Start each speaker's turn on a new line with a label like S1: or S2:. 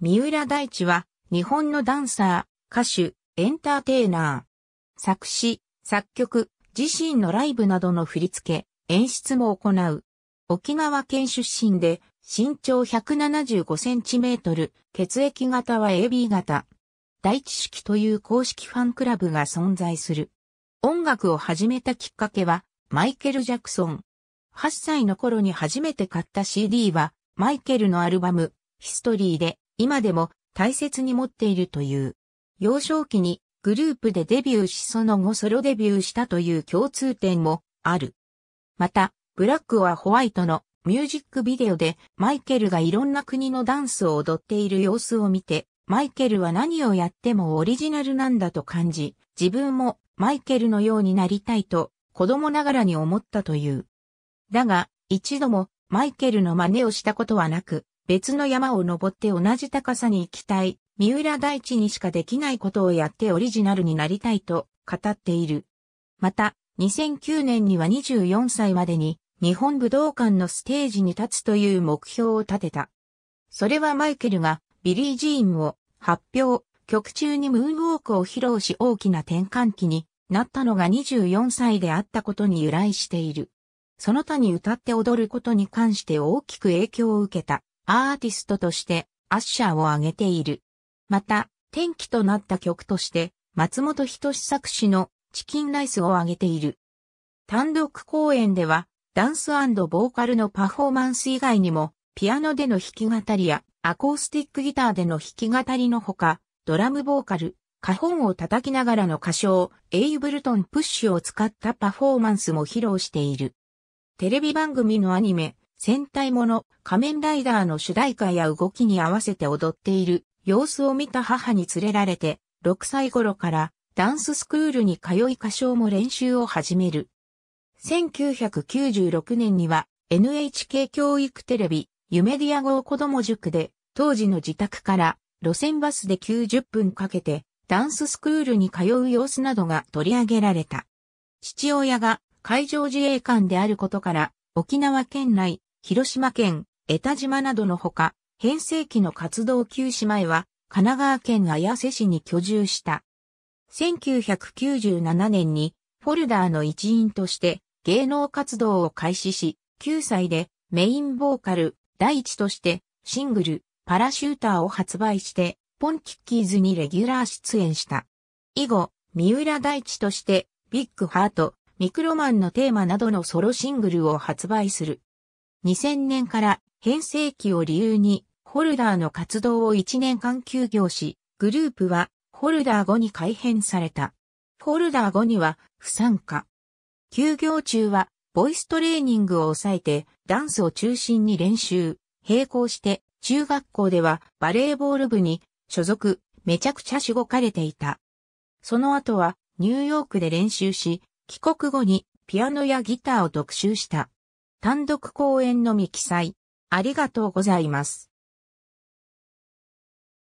S1: 三浦大知は、日本のダンサー、歌手、エンターテイナー。作詞、作曲、自身のライブなどの振り付け、演出も行う。沖縄県出身で、身長175センチメートル、血液型は AB 型。大知式という公式ファンクラブが存在する。音楽を始めたきっかけは、マイケル・ジャクソン。8歳の頃に初めて買った CD は、マイケルのアルバム、ヒストリーで、今でも大切に持っているという。幼少期にグループでデビューしその後ソロデビューしたという共通点もある。また、ブラックはホワイトのミュージックビデオでマイケルがいろんな国のダンスを踊っている様子を見て、マイケルは何をやってもオリジナルなんだと感じ、自分もマイケルのようになりたいと子供ながらに思ったという。だが、一度もマイケルの真似をしたことはなく、別の山を登って同じ高さに行きたい、三浦大地にしかできないことをやってオリジナルになりたいと語っている。また、2009年には24歳までに日本武道館のステージに立つという目標を立てた。それはマイケルがビリー・ジーンを発表、曲中にムーンウォークを披露し大きな転換期になったのが24歳であったことに由来している。その他に歌って踊ることに関して大きく影響を受けた。アーティストとしてアッシャーを挙げている。また、転機となった曲として、松本人志作詞のチキンライスを挙げている。単独公演では、ダンスボーカルのパフォーマンス以外にも、ピアノでの弾き語りや、アコースティックギターでの弾き語りのほか、ドラムボーカル、カホンを叩きながらの歌唱、エイブルトンプッシュを使ったパフォーマンスも披露している。テレビ番組のアニメ、戦隊もの、仮面ライダーの主題歌や動きに合わせて踊っている様子を見た母に連れられて、6歳頃からダンススクールに通い歌唱も練習を始める。1996年には NHK 教育テレビ、夢ディア号子供塾で、当時の自宅から路線バスで90分かけて、ダンススクールに通う様子などが取り上げられた。父親が海上自衛官であることから、沖縄県内広島県、江田島などのほか、編成期の活動休止前は、神奈川県綾瀬市に居住した。1997年に、フォルダーの一員として、芸能活動を開始し、9歳で、メインボーカル、第一として、シングル、パラシューターを発売して、ポンキッキーズにレギュラー出演した。以後、三浦大地として、ビッグハート、ミクロマンのテーマなどのソロシングルを発売する。2000年から変成期を理由に、ホルダーの活動を1年間休業し、グループは、ホルダー後に改編された。ホルダー後には、不参加。休業中は、ボイストレーニングを抑えて、ダンスを中心に練習。並行して、中学校ではバレーボール部に所属、めちゃくちゃしごかれていた。その後は、ニューヨークで練習し、帰国後にピアノやギターを特集した。単独公演のみ記載。ありがとうございます。